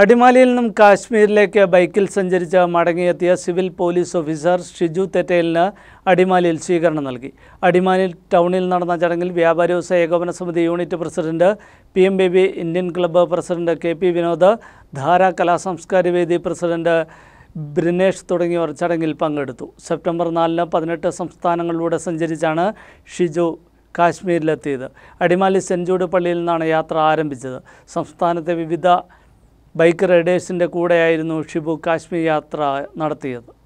അടിമാലിയിൽ നിന്നും കാശ്മീരിലേക്ക് ബൈക്കിൽ സഞ്ചരിച്ച മടങ്ങിയെത്തിയ സിവിൽ പോലീസ് ഓഫീസർ ഷിജു തെറ്റേലിന് അടിമാലിയിൽ സ്വീകരണം നൽകി അടിമാലി ടൗണിൽ നടന്ന ചടങ്ങിൽ വ്യാപാരി വ്യവസായ ഏകോപന സമിതി unit president P M B B Indian club president K P Vinod Dhara കലാസാംസ്കാരിക വേദി പ്രസിഡന്റ് ബ്രിനേഷ് തുടങ്ങിയവർ ചടങ്ങിൽ പങ്കെടുത്തു സെപ്റ്റംബർ നാലിന് പതിനെട്ട് സംസ്ഥാനങ്ങളിലൂടെ സഞ്ചരിച്ചാണ് ഷിജു കാശ്മീരിലെത്തിയത് അടിമാലി സെൻറ് ജൂഡ് പള്ളിയിൽ നിന്നാണ് യാത്ര ആരംഭിച്ചത് സംസ്ഥാനത്തെ വിവിധ ബൈക്ക് റൈഡേഴ്സിൻ്റെ കൂടെയായിരുന്നു ഷിബു കാശ്മീർ യാത്ര നടത്തിയത്